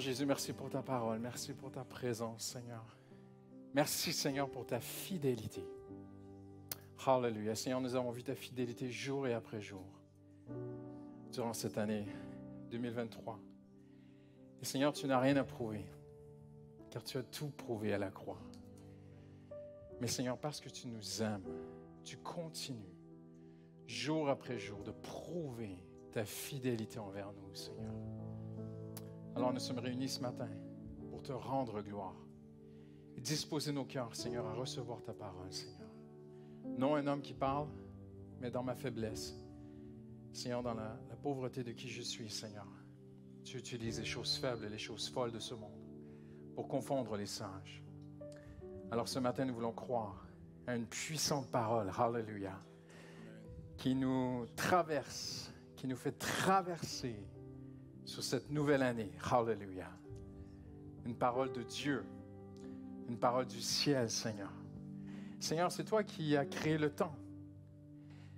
Jésus, merci pour ta parole. Merci pour ta présence, Seigneur. Merci, Seigneur, pour ta fidélité. Hallelujah. Seigneur, nous avons vu ta fidélité jour et après jour durant cette année 2023. Seigneur, tu n'as rien à prouver, car tu as tout prouvé à la croix. Mais Seigneur, parce que tu nous aimes, tu continues jour après jour de prouver ta fidélité envers nous, Seigneur. Alors nous sommes réunis ce matin pour te rendre gloire. Et disposer nos cœurs, Seigneur, à recevoir ta parole, Seigneur. Non un homme qui parle, mais dans ma faiblesse. Seigneur, dans la, pauvreté de qui je suis, Seigneur. Tu utilises les choses faibles et les choses folles de ce monde pour confondre les sages. Alors ce matin, nous voulons croire à une puissante parole, hallelujah, qui nous traverse, qui nous fait traverser sur cette nouvelle année. Hallelujah. Une parole de Dieu, une parole du ciel, Seigneur. Seigneur, c'est toi qui as créé le temps.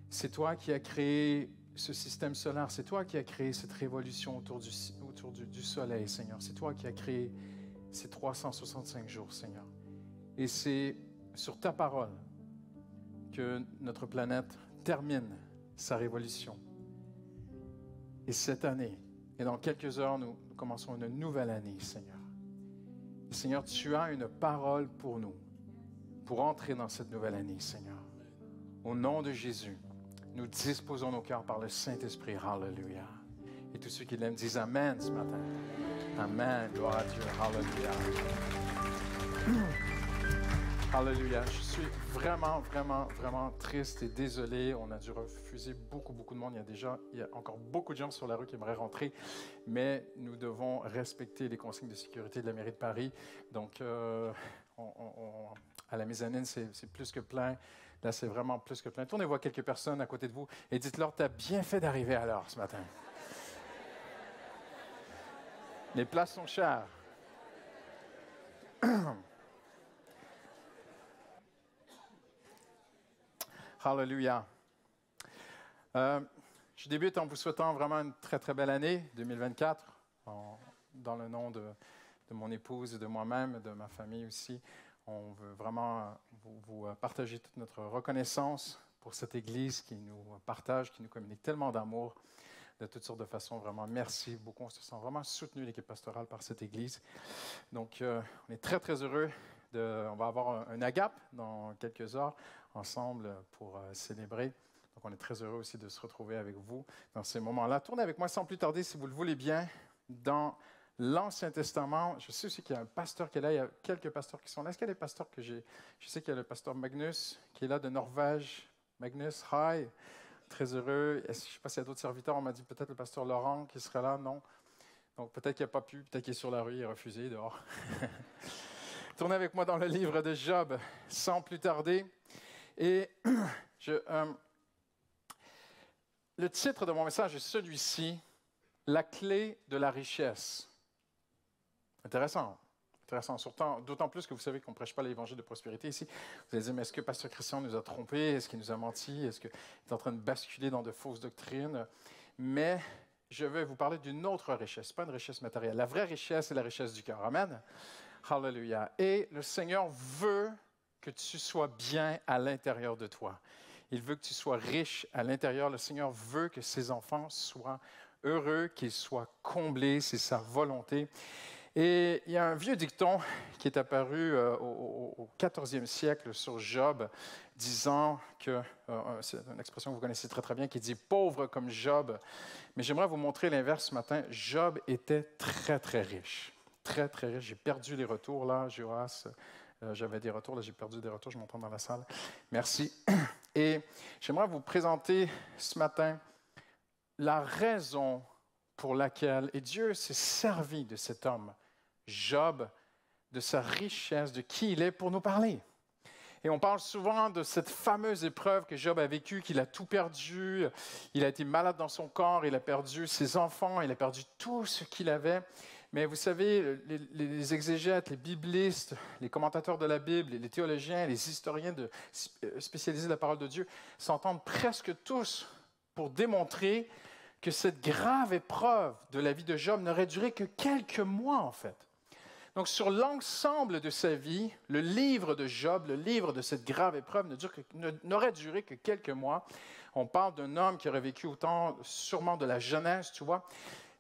C'est toi qui as créé ce système solaire. C'est toi qui as créé cette révolution autour du, autour du, du soleil, Seigneur. C'est toi qui as créé ces 365 jours, Seigneur. Et c'est sur ta parole que notre planète termine sa révolution. Et cette année, et dans quelques heures, nous, commençons une nouvelle année, Seigneur. Seigneur, tu as une parole pour nous, pour entrer dans cette nouvelle année, Seigneur. Au nom de Jésus, nous disposons nos cœurs par le Saint-Esprit. Hallelujah. Et tous ceux qui l'aiment disent Amen ce matin. Amen. Gloire à Dieu. Hallelujah. Alléluia. Je suis vraiment, vraiment, vraiment triste et désolé. On a dû refuser beaucoup, beaucoup de monde. Il y a déjà, il y a encore beaucoup de gens sur la rue qui aimeraient rentrer, mais nous devons respecter les consignes de sécurité de la mairie de Paris. Donc, euh, on, on, à la mezzanine, c'est plus que plein. Là, c'est vraiment plus que plein. Tournez voir quelques personnes à côté de vous et dites-leur, as bien fait d'arriver à l'heure ce matin. les places sont chères. Hallelujah. Euh, je débute en vous souhaitant vraiment une très, très belle année 2024, dans le nom de, mon épouse, et de moi-même, de ma famille aussi. On veut vraiment vous, euh, partager toute notre reconnaissance pour cette Église qui nous partage, qui nous communique tellement d'amour de toutes sortes de façons. Vraiment, merci beaucoup. On se sent vraiment soutenu, l'équipe pastorale, par cette Église. Donc, euh, on est très, très heureux de, on va avoir un, agape dans quelques heures ensemble pour euh, célébrer. Donc on est très heureux aussi de se retrouver avec vous dans ces moments-là. Tournez avec moi sans plus tarder, si vous le voulez bien, dans l'Ancien Testament. Je sais aussi qu'il y a un pasteur qui est là, il y a quelques pasteurs qui sont là. Est-ce qu'il y a des pasteurs que j'ai Je sais qu'il y a le pasteur Magnus qui est là de Norvège. Magnus, hi, très heureux. Je ne sais pas s'il y a d'autres serviteurs, on m'a dit peut-être le pasteur Laurent qui serait là, non donc peut-être qu'il n'a pas pu, peut-être qu'il est sur la rue, il refuser refusé dehors. Tournez avec moi dans le livre de Job, sans plus tarder. Et je, euh, le titre de mon message est celui-ci, La clé de la richesse. Intéressant. Intéressant. D'autant plus que vous savez qu'on ne prêche pas l'évangile de prospérité ici. Vous allez dire, mais est-ce que Pasteur Christian nous a trompés? Est-ce qu'il nous a menti? Est-ce qu'il est en train de basculer dans de fausses doctrines? Mais je vais vous parler d'une autre richesse, pas une richesse matérielle. La vraie richesse, c'est la richesse du cœur. Amen. Hallelujah. Et le Seigneur veut que tu sois bien à l'intérieur de toi. Il veut que tu sois riche à l'intérieur. Le Seigneur veut que ses enfants soient heureux, qu'ils soient comblés. C'est sa volonté. Et il y a un vieux dicton qui est apparu euh, au, 14e siècle sur Job, disant que, euh, euh, c'est une expression que vous connaissez très très bien, qui dit pauvre comme Job. Mais j'aimerais vous montrer l'inverse ce matin. Job était très très riche. Très très riche. J'ai perdu les retours là, Joas. Euh, j'avais des retours, là j'ai perdu des retours, je m'entends dans la salle. Merci. Et j'aimerais vous présenter ce matin la raison pour laquelle, Dieu s'est servi de cet homme, Job, de sa richesse, de qui il est pour nous parler. Et on parle souvent de cette fameuse épreuve que Job a vécue, qu'il a tout perdu, il a été malade dans son corps, il a perdu ses enfants, il a perdu tout ce qu'il avait. Mais vous savez, les, exégètes, les biblistes, les commentateurs de la Bible, les théologiens, les historiens euh, spécialisés de la parole de Dieu s'entendent presque tous pour démontrer que cette grave épreuve de la vie de Job n'aurait duré que quelques mois, en fait. Donc, sur l'ensemble de sa vie, le livre de Job, le livre de cette grave épreuve n'aurait duré que quelques mois. On parle d'un homme qui aurait vécu autant, sûrement de la jeunesse, tu vois,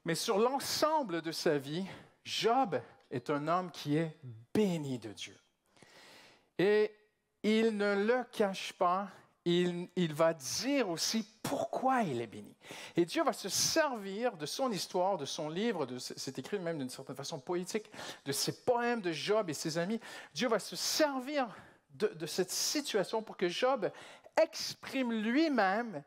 mais sur l'ensemble de sa vie, Job est un homme qui est béni de Dieu. Et il ne le cache pas, il, va dire aussi pourquoi il est béni. Et Dieu va se servir de son histoire, de son livre, de, c'est écrit même d'une certaine façon poétique, de ses poèmes de Job et ses amis. Dieu va se servir de cette situation pour que Job exprime lui-même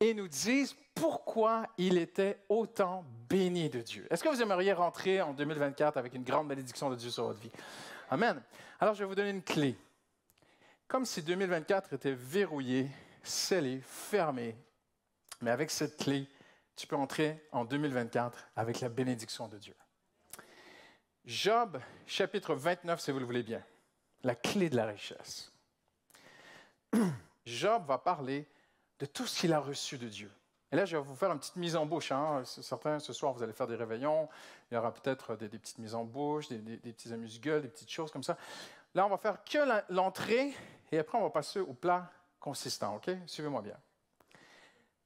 et nous disent pourquoi il était autant béni de Dieu. Est-ce que vous aimeriez rentrer en 2024 avec une grande bénédiction de Dieu sur votre vie? Amen. Alors, je vais vous donner une clé. Comme si 2024 était verrouillé, scellé, fermé, mais avec cette clé, tu peux entrer en 2024 avec la bénédiction de Dieu. Job, chapitre 29, si vous le voulez bien, la clé de la richesse. Job va parler de tout ce qu'il a reçu de Dieu. Et là, je vais vous faire une petite mise en bouche. Hein. Certains, ce soir, vous allez faire des réveillons. Il y aura peut-être des, petites mises en bouche, des, des, petits amuse-gueules, des petites choses comme ça. Là, on va faire que l'entrée et après, on va passer au plat consistant. OK? Suivez-moi bien.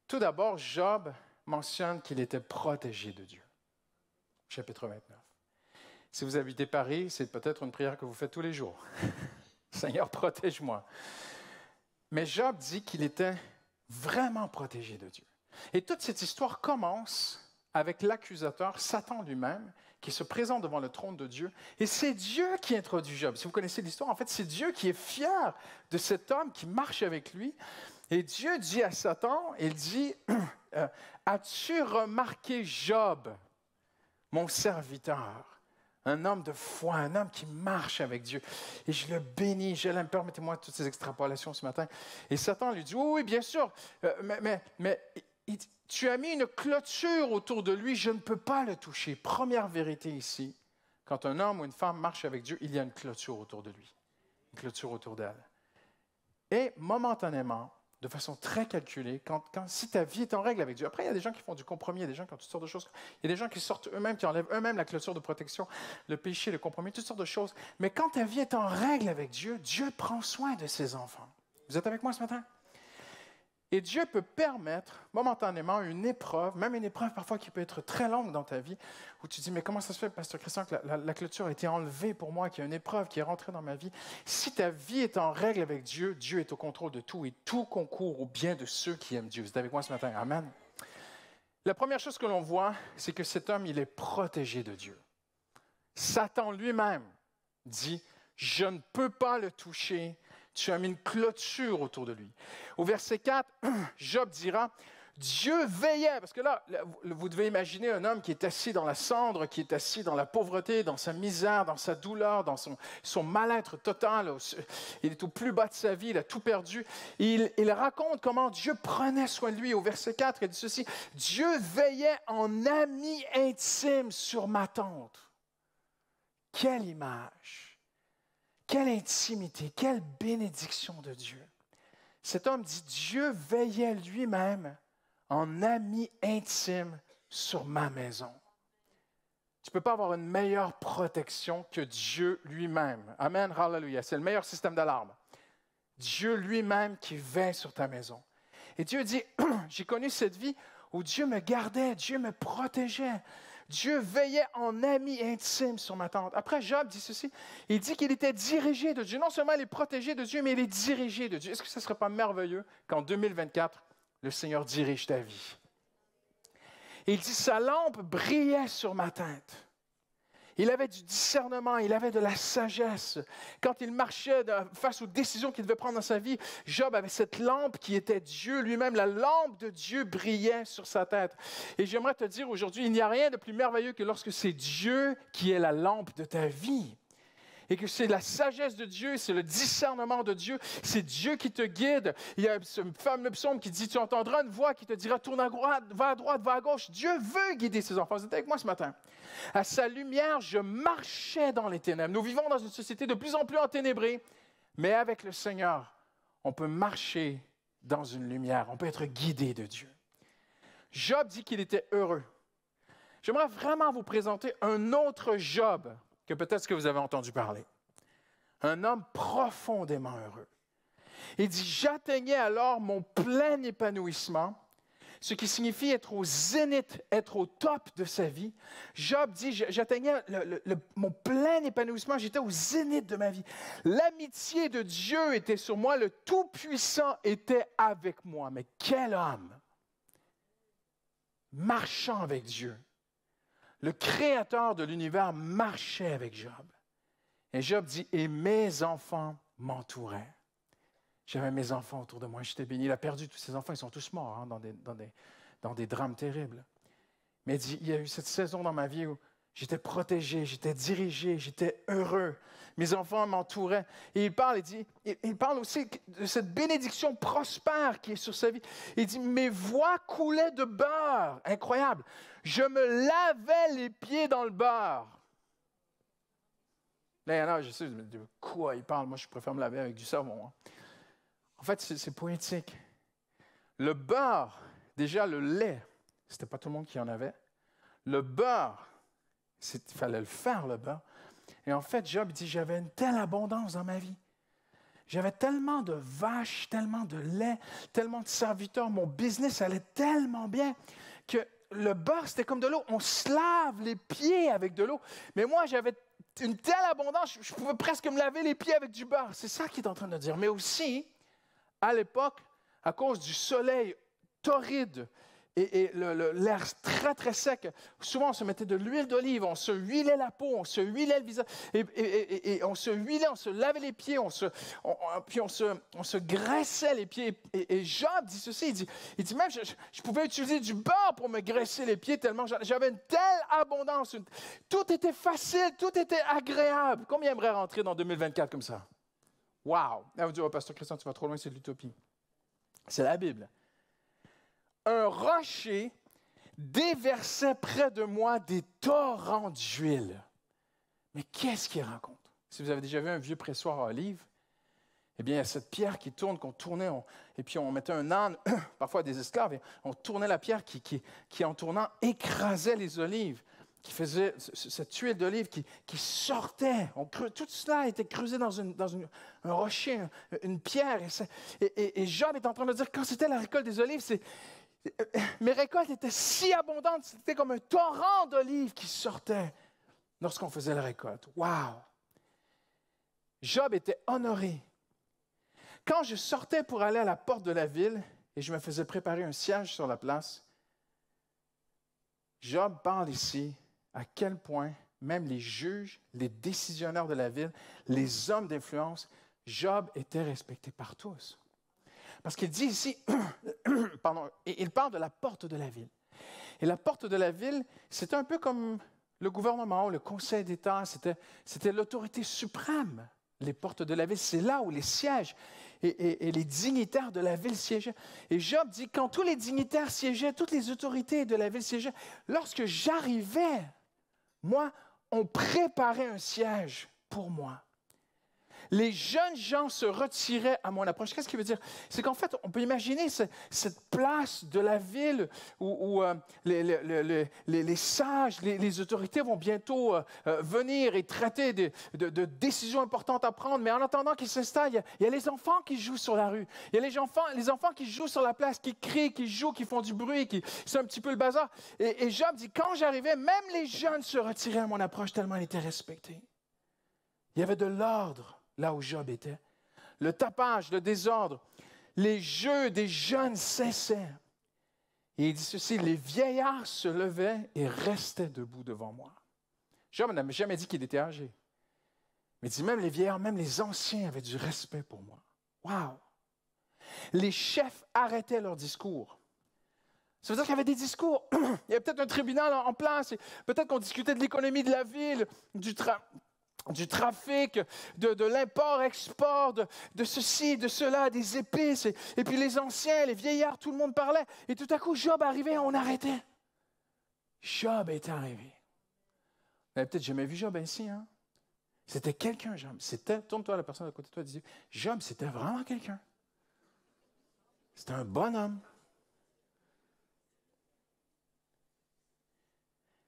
Tout d'abord, Job mentionne qu'il était protégé de Dieu. Chapitre 29. Si vous habitez Paris, c'est peut-être une prière que vous faites tous les jours. Seigneur, protège-moi. Mais Job dit qu'il était vraiment protégé de Dieu. Et toute cette histoire commence avec l'accusateur, Satan lui-même, qui se présente devant le trône de Dieu. Et c'est Dieu qui introduit Job. Si vous connaissez l'histoire, en fait, c'est Dieu qui est fier de cet homme qui marche avec lui. Et Dieu dit à Satan, il dit, euh, As-tu remarqué Job, mon serviteur un homme de foi, un homme qui marche avec Dieu. Et je le bénis, je l'aime. Permettez-moi toutes ces extrapolations ce matin. Et Satan lui dit, oui, oui bien sûr, euh, mais, mais, tu as mis une clôture autour de lui, je ne peux pas le toucher. Première vérité ici, quand un homme ou une femme marche avec Dieu, il y a une clôture autour de lui, une clôture autour d'elle. Et momentanément, de façon très calculée, quand, si ta vie est en règle avec Dieu. Après, il y a des gens qui font du compromis, il y a des gens qui ont toutes sortes de choses. Il y a des gens qui sortent eux-mêmes, qui enlèvent eux-mêmes la clôture de protection, le péché, le compromis, toutes sortes de choses. Mais quand ta vie est en règle avec Dieu, Dieu prend soin de ses enfants. Vous êtes avec moi ce matin? Et Dieu peut permettre momentanément une épreuve, même une épreuve parfois qui peut être très longue dans ta vie, où tu dis, mais comment ça se fait, pasteur Christian, que la, clôture a été enlevée pour moi, qu'il y a une épreuve qui est rentrée dans ma vie. Si ta vie est en règle avec Dieu, Dieu est au contrôle de tout et tout concourt au bien de ceux qui aiment Dieu. Vous êtes avec moi ce matin? Amen. La première chose que l'on voit, c'est que cet homme, il est protégé de Dieu. Satan lui-même dit, je ne peux pas le toucher, tu as mis une clôture autour de lui. Au verset 4, Job dira, Dieu veillait, parce que là, vous devez imaginer un homme qui est assis dans la cendre, qui est assis dans la pauvreté, dans sa misère, dans sa douleur, dans son, mal-être total. Il est au plus bas de sa vie, il a tout perdu. Il, il raconte comment Dieu prenait soin de lui. Au verset 4, il dit ceci, Dieu veillait en ami intime sur ma tente. Quelle image quelle intimité, quelle bénédiction de Dieu. Cet homme dit, Dieu veillait lui-même en ami intime sur ma maison. Tu ne peux pas avoir une meilleure protection que Dieu lui-même. Amen, hallelujah. C'est le meilleur système d'alarme. Dieu lui-même qui veille sur ta maison. Et Dieu dit, j'ai connu cette vie où Dieu me gardait, Dieu me protégeait, Dieu veillait en ami intime sur ma tente. Après, Job dit ceci. Il dit qu'il était dirigé de Dieu. Non seulement il est protégé de Dieu, mais il est dirigé de Dieu. Est-ce que ce ne serait pas merveilleux qu'en 2024, le Seigneur dirige ta vie? Il dit, sa lampe brillait sur ma tête. Il avait du discernement, il avait de la sagesse. Quand il marchait face aux décisions qu'il devait prendre dans sa vie, Job avait cette lampe qui était Dieu lui-même. La lampe de Dieu brillait sur sa tête. Et j'aimerais te dire aujourd'hui, il n'y a rien de plus merveilleux que lorsque c'est Dieu qui est la lampe de ta vie et que c'est la sagesse de Dieu, c'est le discernement de Dieu, c'est Dieu qui te guide. Il y a femme fameux psaume qui dit, tu entendras une voix qui te dira, tourne à droite, va à droite, va à gauche. Dieu veut guider ses enfants. Vous êtes avec moi ce matin. À sa lumière, je marchais dans les ténèbres. Nous vivons dans une société de plus en plus en enténébrée, mais avec le Seigneur, on peut marcher dans une lumière, on peut être guidé de Dieu. Job dit qu'il était heureux. J'aimerais vraiment vous présenter un autre Job que peut-être que vous avez entendu parler. Un homme profondément heureux. Il dit, j'atteignais alors mon plein épanouissement, ce qui signifie être au zénith, être au top de sa vie. Job dit, j'atteignais mon plein épanouissement, j'étais au zénith de ma vie. L'amitié de Dieu était sur moi, le Tout-Puissant était avec moi. Mais quel homme! Marchant avec Dieu, le créateur de l'univers marchait avec Job. Et Job dit, et mes enfants m'entouraient. J'avais mes enfants autour de moi, j'étais béni. Il a perdu tous ses enfants, ils sont tous morts hein, dans, des, des, dans des drames terribles. Mais il dit, il y a eu cette saison dans ma vie où J'étais protégé, j'étais dirigé, j'étais heureux. Mes enfants m'entouraient. Et il parle, dit, il, parle aussi de cette bénédiction prospère qui est sur sa vie. Il dit, mes voix coulaient de beurre. Incroyable. Je me lavais les pieds dans le beurre. Là, il y en a, je sais, de quoi il parle. Moi, je préfère me laver avec du savon. Hein. En fait, c'est poétique. Le beurre, déjà le lait, c'était pas tout le monde qui en avait. Le beurre, il fallait le faire le beurre. Et en fait, Job dit, j'avais une telle abondance dans ma vie. J'avais tellement de vaches, tellement de lait, tellement de serviteurs. Mon business allait tellement bien que le beurre, c'était comme de l'eau. On se lave les pieds avec de l'eau. Mais moi, j'avais une telle abondance, je pouvais presque me laver les pieds avec du beurre. C'est ça qu'il est en train de dire. Mais aussi, à l'époque, à cause du soleil torride, et, l'air très, très sec. Souvent, on se mettait de l'huile d'olive, on se huilait la peau, on se huilait le visage, et, on se huilait, on se lavait les pieds, puis on se, graissait les pieds. Et, Job dit ceci, il dit, même, je, pouvais utiliser du beurre pour me graisser les pieds tellement j'avais une telle abondance. tout était facile, tout était agréable. Combien aimerait rentrer dans 2024 comme ça? Wow! Là, ah, vous dites, oh, pasteur Christian, tu vas trop loin, c'est de l'utopie. C'est la Bible un rocher déversait près de moi des torrents d'huile. Mais qu'est-ce qu'il rencontre? Si vous avez déjà vu un vieux pressoir à olives, eh bien, il y a cette pierre qui tourne, qu'on tournait, et puis on mettait un âne, parfois des esclaves, et on tournait la pierre qui, qui, en tournant, écrasait les olives, qui faisait cette huile d'olive qui, sortait. On Tout cela était creusé dans, une, dans un rocher, une, pierre. Et, Job est en train de dire, quand c'était la récolte des olives, c'est mes récoltes étaient si abondantes, c'était comme un torrent d'olives qui sortait lorsqu'on faisait la récolte. Wow! Job était honoré. Quand je sortais pour aller à la porte de la ville et je me faisais préparer un siège sur la place, Job parle ici à quel point même les juges, les décisionnaires de la ville, les hommes d'influence, Job était respecté par tous. Parce qu'il dit ici, pardon, il parle de la porte de la ville. Et la porte de la ville, c'est un peu comme le gouvernement, le Conseil d'État, c'était l'autorité suprême. Les portes de la ville, c'est là où les sièges et, et, les dignitaires de la ville siégeaient. Et Job dit, quand tous les dignitaires siégeaient, toutes les autorités de la ville siégeaient, lorsque j'arrivais, moi, on préparait un siège pour moi les jeunes gens se retiraient à mon approche. Qu'est-ce qui veut dire? C'est qu'en fait, on peut imaginer cette place de la ville où, euh, les, sages, les, autorités vont bientôt euh, euh, venir et traiter de, décisions importantes à prendre. Mais en attendant qu'ils s'installent, il, y, a les enfants qui jouent sur la rue. Il y a les enfants, les enfants qui jouent sur la place, qui crient, qui jouent, qui font du bruit, qui c'est un petit peu le bazar. Et, et Job dit, quand j'arrivais, même les jeunes se retiraient à mon approche tellement ils étaient respectés. Il y avait de l'ordre là où Job était. Le tapage, le désordre, les jeux des jeunes cessaient. Et il dit ceci, les vieillards se levaient et restaient debout devant moi. Job n'a jamais dit qu'il était âgé. Mais il dit, même les vieillards, même les anciens avaient du respect pour moi. Wow! Les chefs arrêtaient leurs discours. Ça veut dire qu'il y avait des discours. Il y avait peut-être un tribunal en place. Peut-être qu'on discutait de l'économie de la ville, du travail du trafic, de, l'import-export, de, ceci, de cela, des épices. Et, puis les anciens, les vieillards, tout le monde parlait. Et tout à coup, Job arrivait, on arrêtait. Job était arrivé. Vous n'avez peut-être jamais vu Job ainsi. Hein? C'était quelqu'un, Job. C'était, tourne-toi la personne à côté de toi disait. Job, c'était vraiment quelqu'un. C'était un bon homme.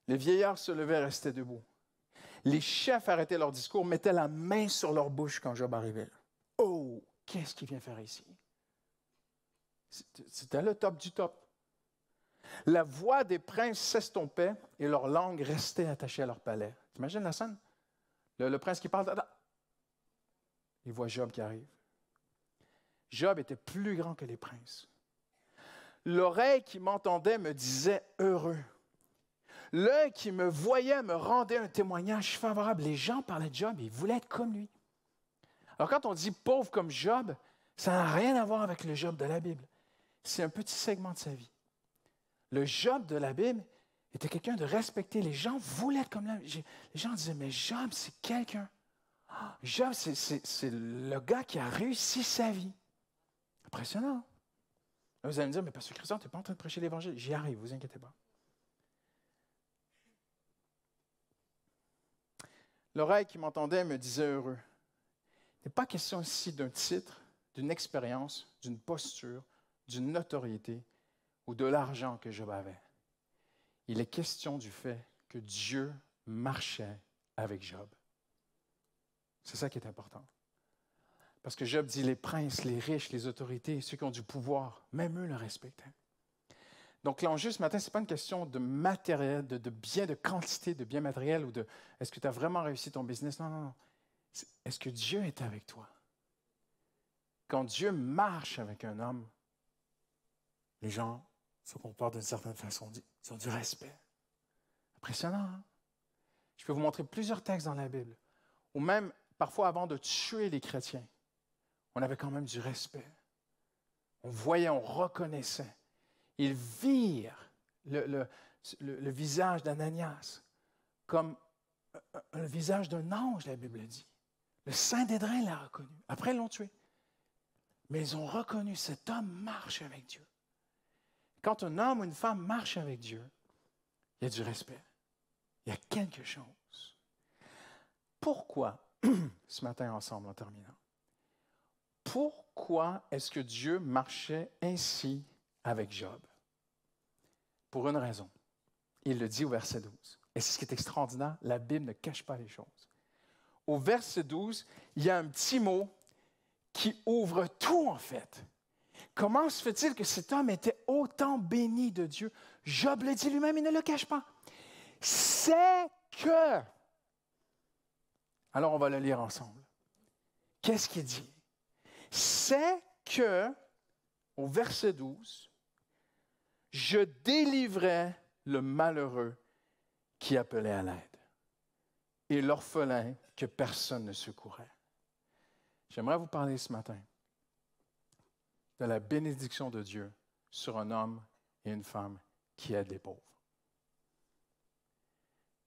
Les vieillards se levaient, restaient debout. Les chefs arrêtaient leur discours, mettaient la main sur leur bouche quand Job arrivait. Oh, qu'est-ce qu'il vient faire ici? C'était le top du top. La voix des princes s'estompait et leur langue restait attachée à leur palais. imagines la scène? Le, prince qui parle, il voit Job qui arrive. Job était plus grand que les princes. L'oreille qui m'entendait me disait heureux. L'un qui me voyait me rendait un témoignage favorable. Les gens parlaient de Job et ils voulaient être comme lui. Alors quand on dit pauvre comme Job, ça n'a rien à voir avec le Job de la Bible. C'est un petit segment de sa vie. Le Job de la Bible était quelqu'un de respecté. Les gens voulaient être comme lui. Les gens disaient, mais Job, c'est quelqu'un. Ah, Job, c'est le gars qui a réussi sa vie. Impressionnant. Hein? Vous allez me dire, mais Pasteur Christian, tu n'es pas en train de prêcher l'Évangile. J'y arrive, vous inquiétez pas. L'oreille qui m'entendait me disait heureux. Il n'est pas question ici d'un titre, d'une expérience, d'une posture, d'une notoriété ou de l'argent que Job avait. Il est question du fait que Dieu marchait avec Job. C'est ça qui est important. Parce que Job dit les princes, les riches, les autorités, ceux qui ont du pouvoir, même eux le respectaient. Donc, l'enjeu ce matin, ce n'est pas une question de matériel, de, bien, de quantité de bien matériel, ou de est-ce que tu as vraiment réussi ton business. Non, non, non. Est-ce que Dieu est avec toi? Quand Dieu marche avec un homme, les gens se comportent d'une certaine façon. Ils ont du respect. Impressionnant. Hein? Je peux vous montrer plusieurs textes dans la Bible, ou même parfois avant de tuer les chrétiens, on avait quand même du respect. On voyait, on reconnaissait ils virent le, visage d'Ananias comme le visage d'un ange, la Bible dit. Le Saint-Dédrin l'a reconnu. Après, ils l'ont tué. Mais ils ont reconnu cet homme marche avec Dieu. Quand un homme ou une femme marche avec Dieu, il y a du respect. Il y a quelque chose. Pourquoi, ce matin ensemble en terminant, pourquoi est-ce que Dieu marchait ainsi avec Job. Pour une raison. Il le dit au verset 12. Et c'est ce qui est extraordinaire, la Bible ne cache pas les choses. Au verset 12, il y a un petit mot qui ouvre tout en fait. Comment se fait-il que cet homme était autant béni de Dieu? Job le dit lui-même, il ne le cache pas. C'est que... Alors on va le lire ensemble. Qu'est-ce qu'il dit? C'est que, au verset 12, je délivrais le malheureux qui appelait à l'aide et l'orphelin que personne ne secourait. J'aimerais vous parler ce matin de la bénédiction de Dieu sur un homme et une femme qui aident les pauvres.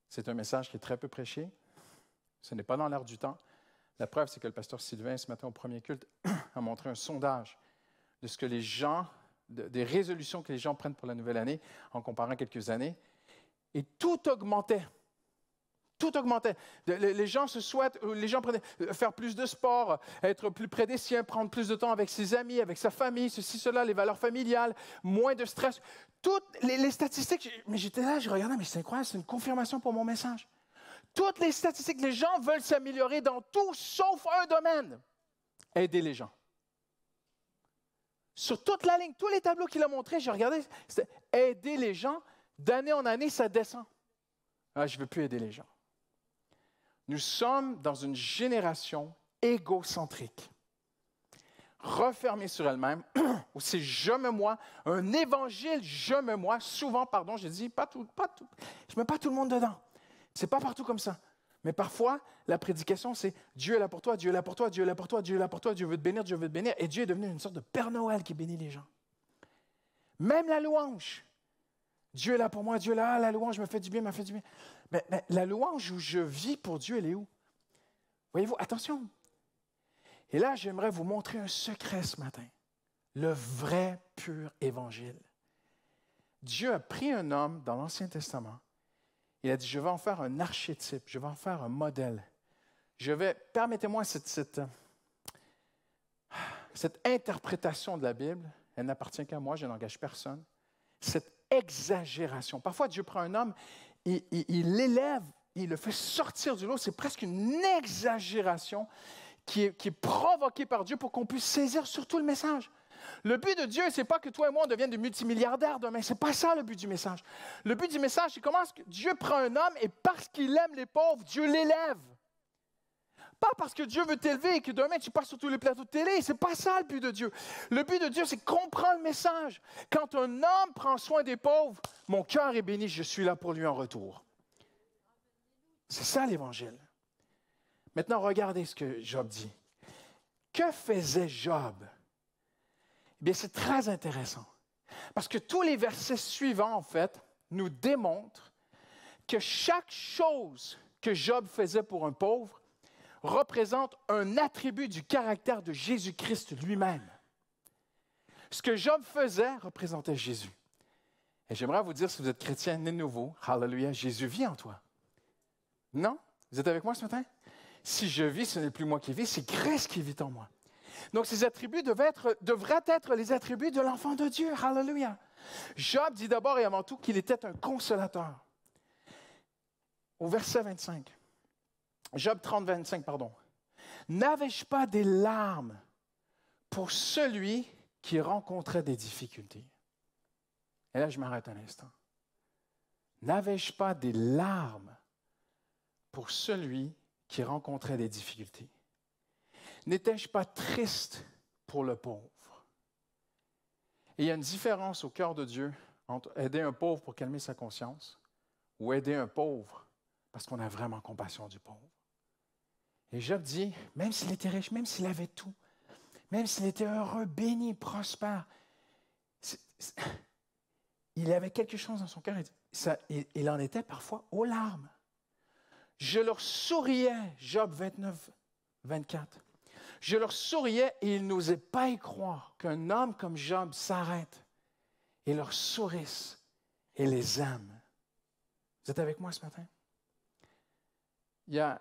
C'est un message qui est très peu prêché. Ce n'est pas dans l'air du temps. La preuve, c'est que le pasteur Sylvain, ce matin au premier culte, a montré un sondage de ce que les gens des résolutions que les gens prennent pour la nouvelle année en comparant quelques années. Et tout augmentait. Tout augmentait. Les gens se souhaitent, euh, les gens prenaient, euh, faire plus de sport, être plus près des siens, prendre plus de temps avec ses amis, avec sa famille, ceci, cela, les valeurs familiales, moins de stress. Toutes les, les statistiques, mais j'étais là, je regardais, mais c'est incroyable, c'est une confirmation pour mon message. Toutes les statistiques, les gens veulent s'améliorer dans tout sauf un domaine. Aider les gens. Sur toute la ligne, tous les tableaux qu'il a montrés, j'ai regardé, c'était aider les gens. D'année en année, ça descend. Ah, je ne veux plus aider les gens. Nous sommes dans une génération égocentrique, refermée sur elle-même, où c'est je me moi, un évangile je me moi. Souvent, pardon, je dis pas tout, pas tout, je mets pas tout le monde dedans. C'est pas partout comme ça. Mais parfois, la prédication, c'est Dieu est là pour toi, Dieu est là pour toi, Dieu est là pour toi, Dieu est là pour toi, Dieu veut te bénir, Dieu veut te bénir. Et Dieu est devenu une sorte de Père Noël qui bénit les gens. Même la louange. Dieu est là pour moi, Dieu est là, la louange me fait du bien, me fait du bien. Mais, la louange où je vis pour Dieu, elle est où? Voyez-vous, attention. Et là, j'aimerais vous montrer un secret ce matin. Le vrai pur évangile. Dieu a pris un homme dans l'Ancien Testament il a dit, je vais en faire un archétype, je vais en faire un modèle. Je vais, permettez-moi cette, cette, interprétation de la Bible, elle n'appartient qu'à moi, je n'engage personne. Cette exagération. Parfois, Dieu prend un homme, il, l'élève, il le fait sortir du lot. C'est presque une exagération qui est, qui est provoquée par Dieu pour qu'on puisse saisir surtout le message. Le but de Dieu, c'est pas que toi et moi, on devienne des multimilliardaires demain. C'est pas ça le but du message. Le but du message, c'est comment que Dieu prend un homme et parce qu'il aime les pauvres, Dieu l'élève. Pas parce que Dieu veut t'élever et que demain tu passes sur tous les plateaux de télé. C'est pas ça le but de Dieu. Le but de Dieu, c'est comprendre le message. Quand un homme prend soin des pauvres, mon cœur est béni, je suis là pour lui en retour. C'est ça l'évangile. Maintenant, regardez ce que Job dit. Que faisait Job eh bien, c'est très intéressant. Parce que tous les versets suivants, en fait, nous démontrent que chaque chose que Job faisait pour un pauvre représente un attribut du caractère de Jésus-Christ lui-même. Ce que Job faisait représentait Jésus. Et j'aimerais vous dire, si vous êtes chrétien né nouveau, Hallelujah, Jésus vit en toi. Non? Vous êtes avec moi ce matin? Si je vis, ce n'est plus moi qui vis, c'est Christ qui vit en moi. Donc ces attributs devraient être les attributs de l'enfant de Dieu. Hallelujah. Job dit d'abord et avant tout qu'il était un consolateur. Au verset 25. Job 30, 25, pardon. N'avais-je pas des larmes pour celui qui rencontrait des difficultés? Et là, je m'arrête un instant. N'avais-je pas des larmes pour celui qui rencontrait des difficultés? N'étais-je pas triste pour le pauvre? Et il y a une différence au cœur de Dieu entre aider un pauvre pour calmer sa conscience ou aider un pauvre parce qu'on a vraiment compassion du pauvre. Et Job dit, même s'il était riche, même s'il avait tout, même s'il était heureux, béni, prospère, il avait quelque chose dans son cœur. Il, il en était parfois aux larmes. Je leur souriais, Job 29, 24. Je leur souriais et ils n'osaient pas y croire qu'un homme comme Job s'arrête et leur sourisse et les aime. Vous êtes avec moi ce matin? Il y a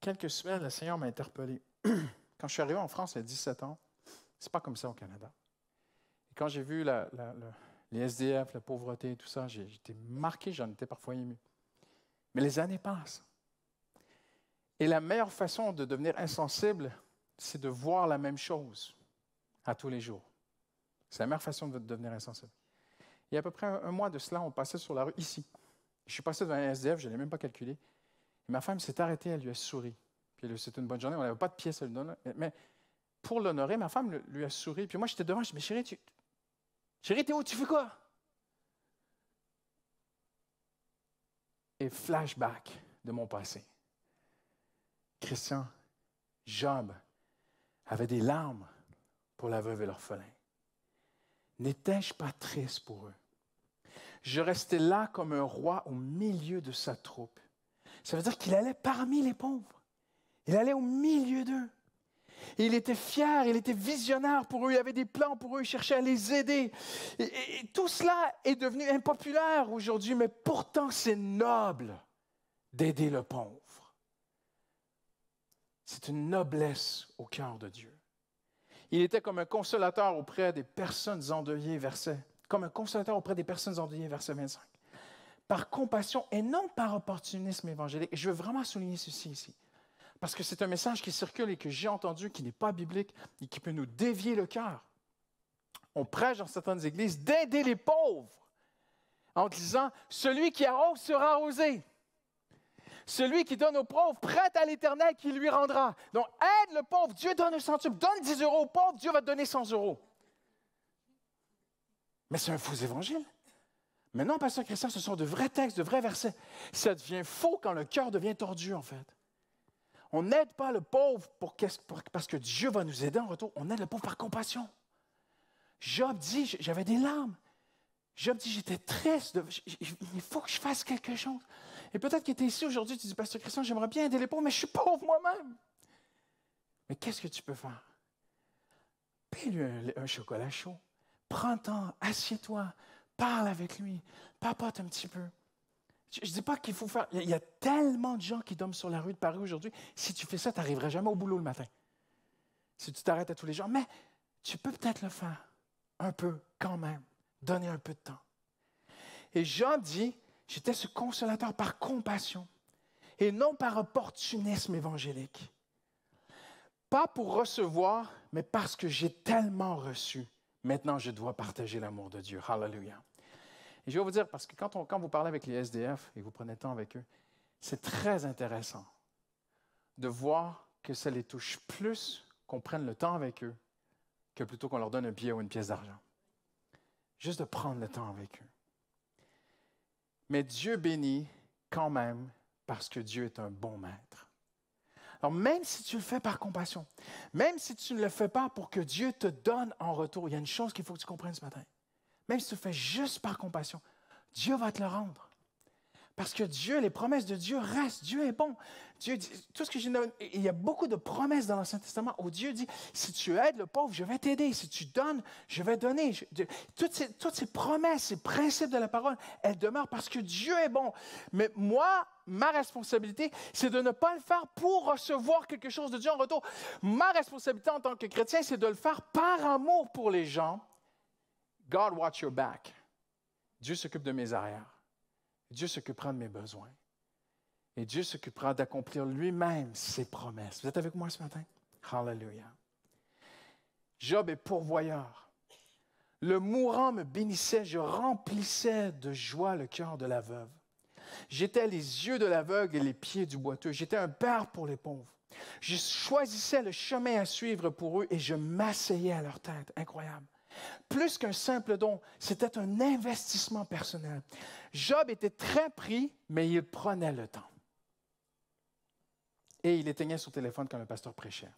quelques semaines, le Seigneur m'a interpellé. Quand je suis arrivé en France à 17 ans, c'est pas comme ça au Canada. Et quand j'ai vu les SDF, la pauvreté et tout ça, j'étais marqué, j'en étais parfois ému. Mais les années passent. Et la meilleure façon de devenir insensible c'est de voir la même chose à tous les jours. C'est la meilleure façon de devenir insensible. Il y a à peu près un, mois de cela, on passait sur la rue ici. Je suis passé devant un SDF, je ne l'ai même pas calculé. ma femme s'est arrêtée, elle lui a souri. Puis c'était une bonne journée, on n'avait pas de pièce à lui donner. Mais pour l'honorer, ma femme lui a souri. Puis moi, j'étais devant, je dis, mais chérie, tu... Chérie, t'es où? Tu fais quoi? Et flashback de mon passé. Christian, Job avait des larmes pour la veuve et l'orphelin. N'étais-je pas triste pour eux? Je restais là comme un roi au milieu de sa troupe. Ça veut dire qu'il allait parmi les pauvres. Il allait au milieu d'eux. Il était fier, il était visionnaire pour eux, il avait des plans pour eux, il cherchait à les aider. et tout cela est devenu impopulaire aujourd'hui, mais pourtant c'est noble d'aider le pauvre. C'est une noblesse au cœur de Dieu. Il était comme un consolateur auprès des personnes endeuillées, verset, comme un consolateur auprès des personnes endeuillées, verset 25. Par compassion et non par opportunisme évangélique. Et je veux vraiment souligner ceci ici, parce que c'est un message qui circule et que j'ai entendu, qui n'est pas biblique et qui peut nous dévier le cœur. On prêche dans certaines églises d'aider les pauvres en disant Celui qui arrose sera arrosé. Celui qui donne aux pauvres prête à l'Éternel qui lui rendra. Donc, aide le pauvre. Dieu donne un euros. Donne 10 euros au pauvre. Dieu va te donner 100 euros. Mais c'est un faux évangile. Mais Maintenant, pasteur Christian, ce sont de vrais textes, de vrais versets. Ça devient faux quand le cœur devient tordu, en fait. On n'aide pas le pauvre pour, parce que Dieu va nous aider en retour. On aide le pauvre par compassion. Job dit, j'avais des larmes. Job dit, j'étais triste. il faut que je fasse quelque chose. Et peut-être que tu es ici aujourd'hui, tu dis, Pasteur Christian, j'aimerais bien aider les pauvres, mais je suis pauvre moi-même. Mais qu'est-ce que tu peux faire? Paye-lui un, chocolat chaud. Prends le temps, assieds-toi, parle avec lui, papote un petit peu. Je ne dis pas qu'il faut faire. Il y, a, tellement de gens qui dorment sur la rue de Paris aujourd'hui. Si tu fais ça, tu n'arriveras jamais au boulot le matin. Si tu t'arrêtes à tous les jours. Mais tu peux peut-être le faire. Un peu, quand même. Donner un peu de temps. Et Jean dit J'étais ce consolateur par compassion et non par opportunisme évangélique. Pas pour recevoir, mais parce que j'ai tellement reçu. Maintenant, je dois partager l'amour de Dieu. Hallelujah. Et je vais vous dire, parce que quand, on, quand vous parlez avec les SDF et que vous prenez le temps avec eux, c'est très intéressant de voir que ça les touche plus qu'on prenne le temps avec eux que plutôt qu'on leur donne un billet ou une pièce d'argent. Juste de prendre le temps avec eux mais Dieu bénit quand même parce que Dieu est un bon maître. Alors même si tu le fais par compassion, même si tu ne le fais pas pour que Dieu te donne en retour, il y a une chose qu'il faut que tu comprennes ce matin. Même si tu le fais juste par compassion, Dieu va te le rendre. Parce que Dieu, les promesses de Dieu restent. Dieu est bon. Dieu tout ce que j'ai il y a beaucoup de promesses dans l'Ancien Testament où Dieu dit, si tu aides le pauvre, je vais t'aider. Si tu donnes, je vais donner. toutes, ces, toutes ces promesses, ces principes de la parole, elles demeurent parce que Dieu est bon. Mais moi, ma responsabilité, c'est de ne pas le faire pour recevoir quelque chose de Dieu en retour. Ma responsabilité en tant que chrétien, c'est de le faire par amour pour les gens. God watch your back. Dieu s'occupe de mes arrières. Dieu s'occupera de mes besoins. Et Dieu s'occupera d'accomplir lui-même ses promesses. Vous êtes avec moi ce matin? Hallelujah. Job est pourvoyeur. Le mourant me bénissait, je remplissais de joie le cœur de la veuve. J'étais les yeux de l'aveugle et les pieds du boiteux. J'étais un père pour les pauvres. Je choisissais le chemin à suivre pour eux et je m'asseyais à leur tête. Incroyable. Plus qu'un simple don, c'était un investissement personnel. Job était très pris, mais il prenait le temps. Et il éteignait son téléphone quand le pasteur prêchait.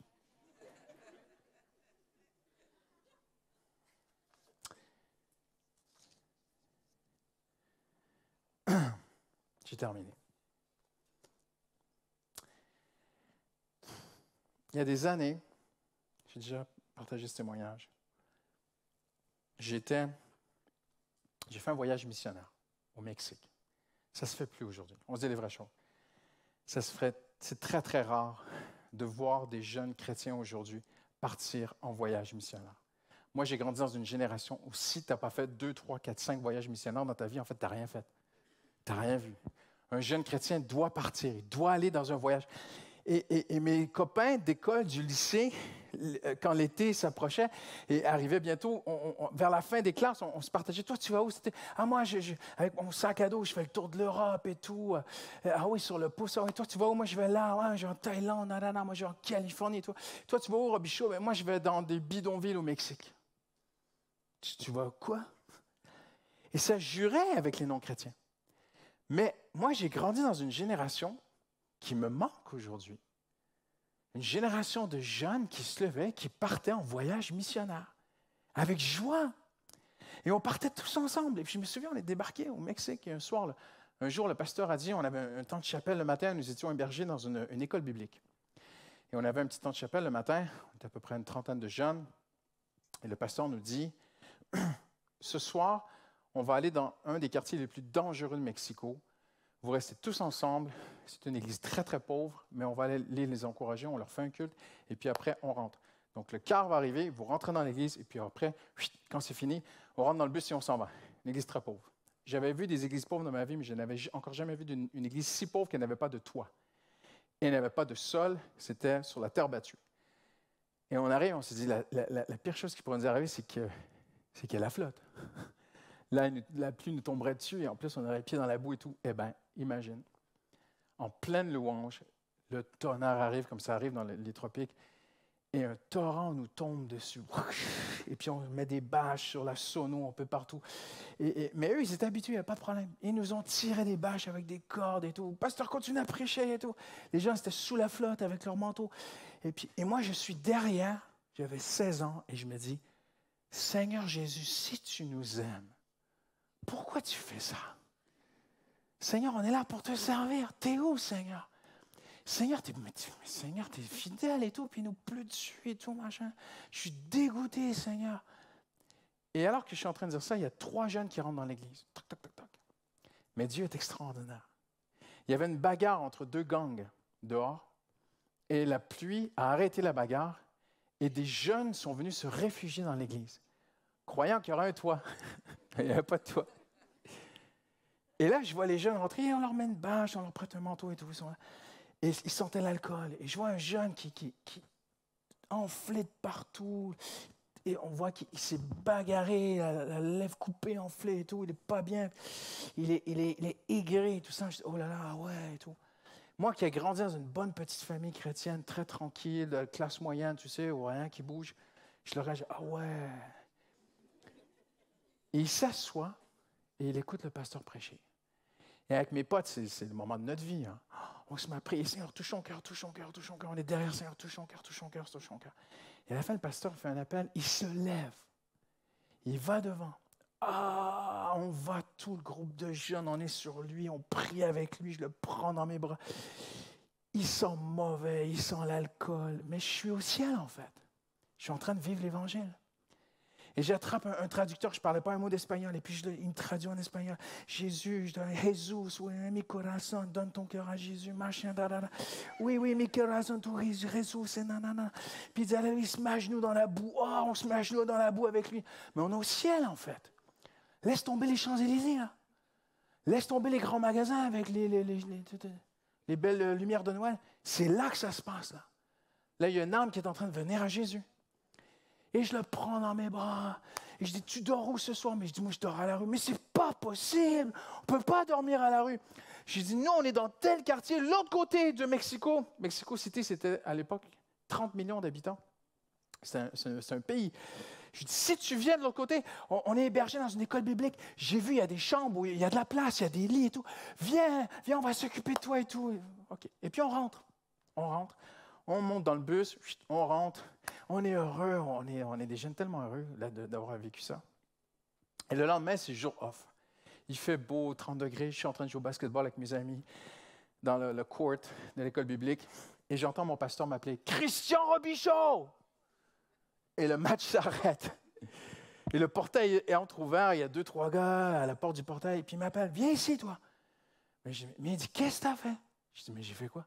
J'ai terminé. Il y a des années, j'ai déjà partagé ce témoignage j'étais, j'ai fait un voyage missionnaire au Mexique. Ça se fait plus aujourd'hui. On se dit les vraies choses. Ça se ferait, c'est très, très rare de voir des jeunes chrétiens aujourd'hui partir en voyage missionnaire. Moi, j'ai grandi dans une génération où si tu n'as pas fait 2, 3, 4, 5 voyages missionnaires dans ta vie, en fait, tu n'as rien fait. Tu n'as rien vu. Un jeune chrétien doit partir, il doit aller dans un voyage. Et, et mes copains d'école, du lycée, euh, quand l'été s'approchait et arrivait bientôt, vers la fin des classes, on, se partageait. Toi, tu vas où? ah, moi, avec mon sac à dos, je fais le tour de l'Europe et tout. Euh, ah oui, sur le pouce. Ah toi, tu vas où? Moi, je vais là. je vais en Thaïlande. moi, je vais en Californie. toi, toi tu vas où, Robichaud? Ben, moi, je vais dans des bidonvilles au Mexique. Tu, tu vas quoi? Et ça jurait avec les non-chrétiens. Mais moi, j'ai grandi dans une génération qui me manque aujourd'hui une génération de jeunes qui se levaient, qui partaient en voyage missionnaire, avec joie. Et on partait tous ensemble. Et puis je me souviens, on est débarqué au Mexique un soir, un jour, le pasteur a dit, on avait un temps de chapelle le matin, nous étions hébergés dans une, une école biblique. Et on avait un petit temps de chapelle le matin, on était à peu près une trentaine de jeunes. Et le pasteur nous dit, ce soir, on va aller dans un des quartiers les plus dangereux de Mexico. Vous restez tous ensemble. C'est une église très, très pauvre, mais on va aller les encourager, on leur fait un culte, et puis après, on rentre. Donc, le quart va arriver, vous rentrez dans l'église, et puis après, quand c'est fini, on rentre dans le bus et on s'en va. Une église très pauvre. J'avais vu des églises pauvres dans ma vie, mais je n'avais encore jamais vu une, église si pauvre qu'elle n'avait pas de toit. Et elle n'avait pas de sol, c'était sur la terre battue. Et on arrive, on se dit, la, pire chose qui pourrait nous arriver, c'est que c'est qu'il y a la flotte. Là, la pluie nous tomberait dessus et en plus, on aurait les pieds dans la boue et tout. Eh bien, imagine. En pleine louange, le tonnerre arrive comme ça arrive dans les tropiques et un torrent nous tombe dessus. Et puis on met des bâches sur la sono, un peu partout. mais eux, ils étaient habitués, pas de problème. Ils nous ont tiré des bâches avec des cordes et tout. Pasteur continue à prêcher et tout. Les gens étaient sous la flotte avec leurs manteaux. Et, puis, et moi, je suis derrière, j'avais 16 ans, et je me dis, Seigneur Jésus, si tu nous aimes, pourquoi tu fais ça? Seigneur, on est là pour te servir. T'es où, Seigneur Seigneur, t'es, Seigneur, t'es fidèle et tout, puis nous plus dessus et tout, machin. Je suis dégoûté, Seigneur. Et alors que je suis en train de dire ça, il y a trois jeunes qui rentrent dans l'église. Toc, toc, toc, Mais Dieu est extraordinaire. Il y avait une bagarre entre deux gangs dehors, et la pluie a arrêté la bagarre, et des jeunes sont venus se réfugier dans l'église, croyant qu'il y aurait un toit. il n'y avait pas de toit. Et là, je vois les jeunes rentrer, et on leur met une bâche, on leur prête un manteau et tout. Ils sont Et ils sentaient l'alcool. Et je vois un jeune qui, qui, enflé de partout. Et on voit qu'il s'est bagarré, la, lèvre coupée, enflée et tout. Il n'est pas bien. Il est, il et tout ça. Je dis, oh là là, ah ouais, et tout. Moi qui ai grandi dans une bonne petite famille chrétienne, très tranquille, classe moyenne, tu sais, ou rien qui bouge, je leur ai dit, ah ouais. Et il s'assoit et il écoute le pasteur prêcher. Et avec mes potes, c'est le moment de notre vie. Hein. Oh, on se met à prier, Seigneur, touche ton cœur, touche ton cœur, touche ton cœur. On est derrière, Seigneur, touche ton cœur, touche ton cœur, touche ton cœur. Et à la fin, le pasteur fait un appel, il se lève, il va devant. Ah, on va tout le groupe de jeunes, on est sur lui, on prie avec lui, je le prends dans mes bras. Il sent mauvais, il sent l'alcool, mais je suis au ciel en fait. Je suis en train de vivre l'évangile. Et j'attrape un, traducteur, je ne parlais pas un mot d'espagnol, et puis il me traduit en espagnol. Jésus, je donne Jésus, oui, mi corazón, donne ton cœur à Jésus, machin, da, da, da. Oui, oui, mi corazón, tu Jésus, c'est nanana. Puis il dit, se dans la boue. Oh, on se met dans la boue avec lui. Mais on est au ciel, en fait. Laisse tomber les Champs-Élysées, là. Hein. Laisse tomber les grands magasins avec les, les, les, les belles euh, lumières de Noël. C'est là que ça se passe, là. Là, il y a une âme qui est en train de venir à Jésus. Et je le prends dans mes bras. Et je dis, tu dors où ce soir? Mais je dis, moi, je dors à la rue. Mais c'est pas possible. On peut pas dormir à la rue. J'ai dis, non, on est dans tel quartier, l'autre côté de Mexico. Mexico City, c'était à l'époque 30 millions d'habitants. C'est un, pays. Je dis, si tu viens de l'autre côté, on, est hébergé dans une école biblique. J'ai vu, il y a des chambres, où il y a de la place, il y a des lits et tout. Viens, viens, on va s'occuper de toi et tout. OK. Et puis on rentre. On rentre on monte dans le bus, on rentre, on est heureux, on est, on est des jeunes tellement heureux d'avoir vécu ça. Et le lendemain, c'est jour off. Il fait beau, 30 degrés, je suis en train de jouer au basketball avec mes amis dans le, court de l'école biblique et j'entends mon pasteur m'appeler Christian Robichaud. Et le match s'arrête. Et le portail est entrouvert, il y a deux, trois gars à la porte du portail, et puis il m'appelle Viens ici, toi. Mais, je, il dit Qu'est-ce que t'as fait Je dis Mais j'ai fait quoi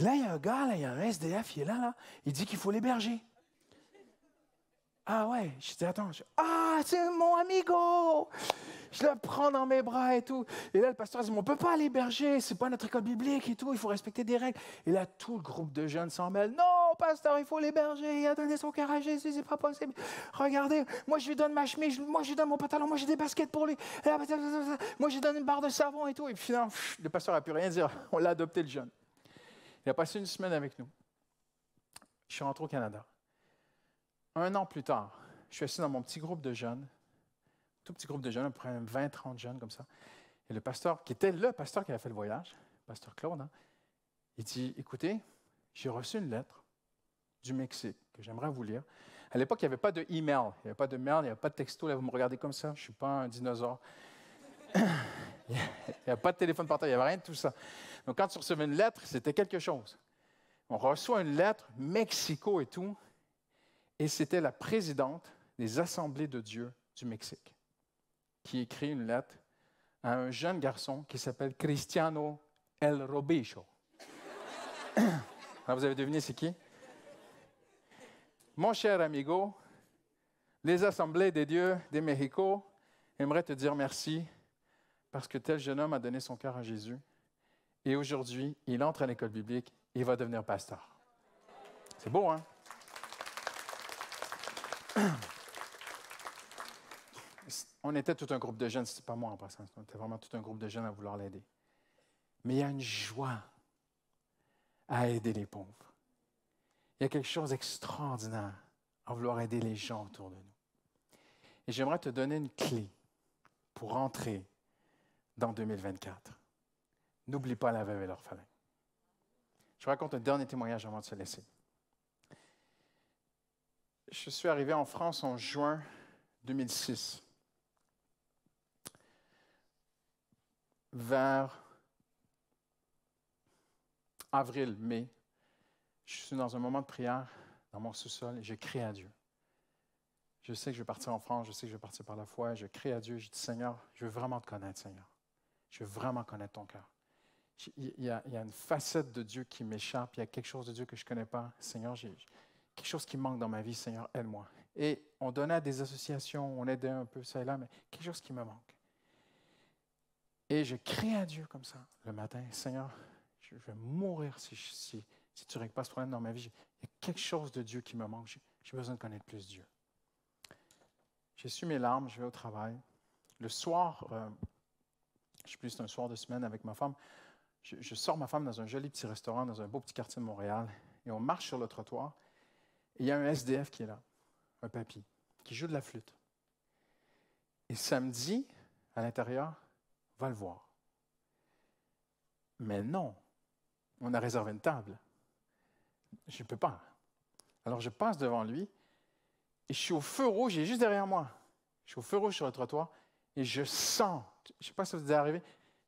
Là, il y a un gars, là, il y a un SDF, il est là, là. Il dit qu'il faut l'héberger. Ah ouais, je dis, attends, ah, c'est mon amigo! Je le prends dans mes bras et tout. Et là, le pasteur dit, mais on ne peut pas l'héberger, c'est pas notre école biblique et tout, il faut respecter des règles. Et là, tout le groupe de jeunes s'en mêle. Non, pasteur, il faut l'héberger, il a donné son cœur à Jésus, c'est pas possible. Regardez, moi je lui donne ma chemise, moi je lui donne mon pantalon, moi j'ai des baskets pour lui, moi je lui donne une barre de savon et tout. Et puis finalement, le pasteur n'a pu rien dire, on l'a adopté le jeune. Il a passé une semaine avec nous. Je suis rentré au Canada. Un an plus tard, je suis assis dans mon petit groupe de jeunes, tout petit groupe de jeunes, à peu près 20-30 jeunes comme ça. Et le pasteur, qui était le pasteur qui avait fait le voyage, pasteur Claude, hein, il dit Écoutez, j'ai reçu une lettre du Mexique que j'aimerais vous lire. À l'époque, il n'y avait pas de email, il n'y avait pas de mail, il n'y avait pas de texto. Là, vous me regardez comme ça, je ne suis pas un dinosaure. Il n'y avait pas de téléphone portable, il n'y avait rien de tout ça. Donc, quand tu recevais une lettre, c'était quelque chose. On reçoit une lettre, Mexico et tout, et c'était la présidente des Assemblées de Dieu du Mexique qui écrit une lettre à un jeune garçon qui s'appelle Cristiano El Robicho. Alors, ah, vous avez deviné c'est qui? Mon cher amigo, les assemblées des dieux des Mexico aimeraient te dire merci parce que tel jeune homme a donné son cœur à Jésus. Et aujourd'hui, il entre à l'école biblique et va devenir pasteur. C'est beau, hein? On était tout un groupe de jeunes, c'est pas moi en passant, on était vraiment tout un groupe de jeunes à vouloir l'aider. Mais il y a une joie à aider les pauvres. Il y a quelque chose d'extraordinaire à vouloir aider les gens autour de nous. Et j'aimerais te donner une clé pour entrer 2024. N'oublie pas la veuve et l'orphelin. Je raconte un dernier témoignage avant de se laisser. Je suis arrivé en France en juin 2006. Vers avril, mai, je suis dans un moment de prière dans mon sous-sol et je crie à Dieu. Je sais que je vais partir en France, je sais que je vais partir par la foi, je crie à Dieu, je dis Seigneur, je veux vraiment te connaître, Seigneur. Je veux vraiment connaître ton cœur. Il y, a, une facette de Dieu qui m'échappe, il y a quelque chose de Dieu que je ne connais pas. Seigneur, j'ai quelque chose qui manque dans ma vie, Seigneur, aide-moi. Et on donnait à des associations, on aidait un peu ça et là, mais quelque chose qui me manque. Et je crie à Dieu comme ça le matin, Seigneur, je vais mourir si, si tu ne règles pas ce problème dans ma vie. Il y a quelque chose de Dieu qui me manque, j'ai besoin de connaître plus Dieu. J'ai su mes larmes, je vais au travail. Le soir, euh, je suis plus un soir de semaine avec ma femme. Je, sors ma femme dans un joli petit restaurant, dans un beau petit quartier de Montréal, et on marche sur le trottoir, il y a un SDF qui est là, un papy, qui joue de la flûte. Et ça me dit, à l'intérieur, va le voir. Mais non, on a réservé une table. Je ne peux pas. Alors je passe devant lui, et je suis au feu rouge, il est juste derrière moi. Je suis au feu rouge sur le trottoir, et je sens je ne sais pas si ça vous est arrivé,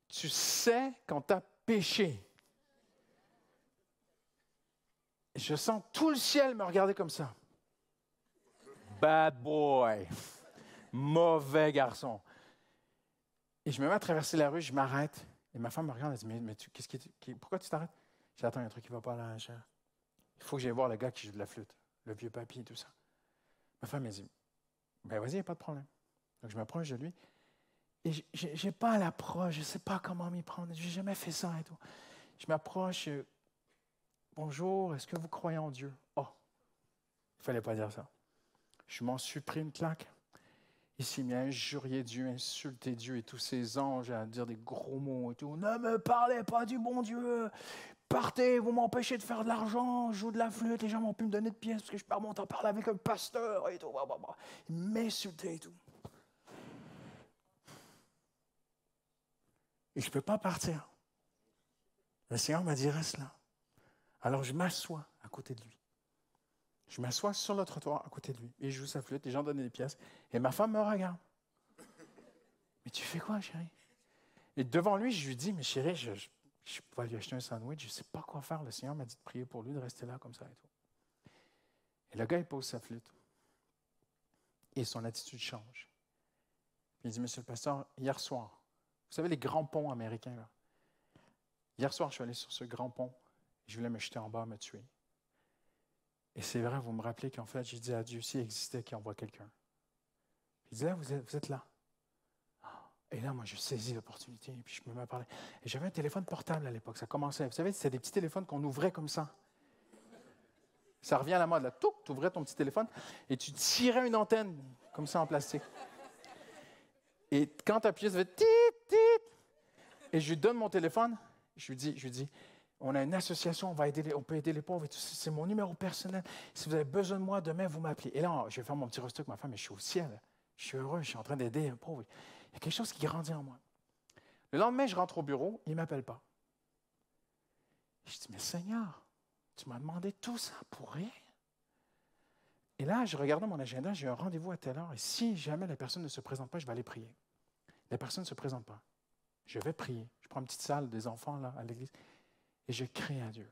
tu sais quand tu as péché. Je sens tout le ciel me regarder comme ça. Bad boy, mauvais garçon. Et je me mets à traverser la rue, je m'arrête. Et ma femme me regarde, et me dit Mais, mais tu, qu'est-ce qui, pourquoi tu t'arrêtes J'attends, il y a un truc qui ne va pas là. Je... Il faut que j'aille voir le gars qui joue de la flûte, le vieux papy et tout ça. Ma femme, me dit Ben vas-y, il n'y a pas de problème. Donc je m'approche de lui je n'ai pas l'approche, je ne sais pas comment m'y prendre, je n'ai jamais fait ça et tout. Je m'approche, euh, bonjour, est-ce que vous croyez en Dieu? Oh, il ne fallait pas dire ça. Je m'en supprime pris une claque. Il m'a mis Dieu, insulté Dieu et tous ses anges, à dire des gros mots et tout. Ne me parlez pas du bon Dieu. Partez, vous m'empêchez de faire de l'argent, je joue de la flûte, les gens m'ont plus me donner de pièces parce que je perds mon temps à parler avec un pasteur et tout. Il m'insultait et tout. et je ne peux pas partir. Le Seigneur m'a dit, reste là. Alors je m'assois à côté de lui. Je m'assois sur le trottoir à côté de lui et je joue sa flûte les gens donnent des pièces. Et ma femme me regarde. Mais tu fais quoi, chérie? Et devant lui, je lui dis, mais chérie, je, je, lui acheter un sandwich, je ne sais pas quoi faire. Le Seigneur m'a dit de prier pour lui, de rester là comme ça et tout. Et le gars, il pose sa flûte. Et son attitude change. il dit, Monsieur le pasteur, hier soir, vous savez, les grands ponts américains, Hier soir, je suis allé sur ce grand pont. Je voulais me jeter en bas, me tuer. Et c'est vrai, vous me rappelez qu'en fait, j'ai dit à Dieu, s'il existait, qu'il envoie quelqu'un. Il disait, ah, vous êtes, là. Et là, moi, je saisis l'opportunité, et puis je me mets à parler. Et j'avais un téléphone portable à l'époque, ça commençait. Vous savez, c'était des petits téléphones qu'on ouvrait comme ça. Ça revient à la mode, là. Tu ouvrais ton petit téléphone et tu tirais une antenne, comme ça, en plastique. Et quand tu appuyais, ça faisait ti, ti, et je lui donne mon téléphone. Je lui dis, je lui dis, on a une association, on, va aider on peut aider les pauvres. C'est mon numéro personnel. Si vous avez besoin de moi, demain, vous m'appelez. Et là, je vais faire mon petit resto ma femme, mais je suis au ciel. Je suis heureux, je suis en train d'aider un pauvre. Il y a quelque chose qui grandit en moi. Le lendemain, je rentre au bureau, il ne m'appelle pas. je dis, mais Seigneur, tu m'as demandé tout ça pour rien. Et là, je regarde mon agenda, j'ai un rendez-vous à telle heure, et si jamais la personne ne se présente pas, je vais aller prier. La personne ne se présente pas. Je vais prier. Je prends une petite salle des enfants à l'église et je crie à Dieu.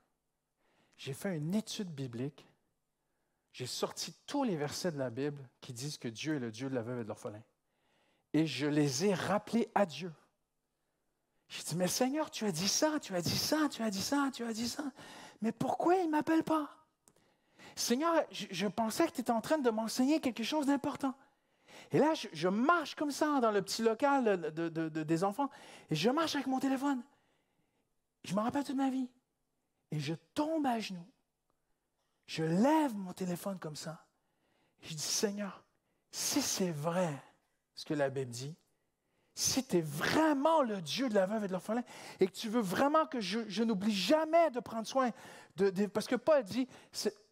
J'ai fait une étude biblique. J'ai sorti tous les versets de la Bible qui disent que Dieu est le Dieu de la veuve et de l'orphelin. Et je les ai rappelés à Dieu. J'ai dit, mais Seigneur, tu as dit ça, tu as dit ça, tu as dit ça, tu as dit ça. Mais pourquoi il ne m'appelle pas? Seigneur, je pensais que tu étais en train de m'enseigner quelque chose d'important. Et là, je, marche comme ça dans le petit local de, des enfants, et je marche avec mon téléphone. Je me rappelle toute ma vie. Et je tombe à genoux. Je lève mon téléphone comme ça. Je dis, Seigneur, si c'est vrai ce que la Bible dit, si tu es vraiment le Dieu de la veuve et de l'orphelin et que tu veux vraiment que je, n'oublie jamais de prendre soin de, parce que Paul dit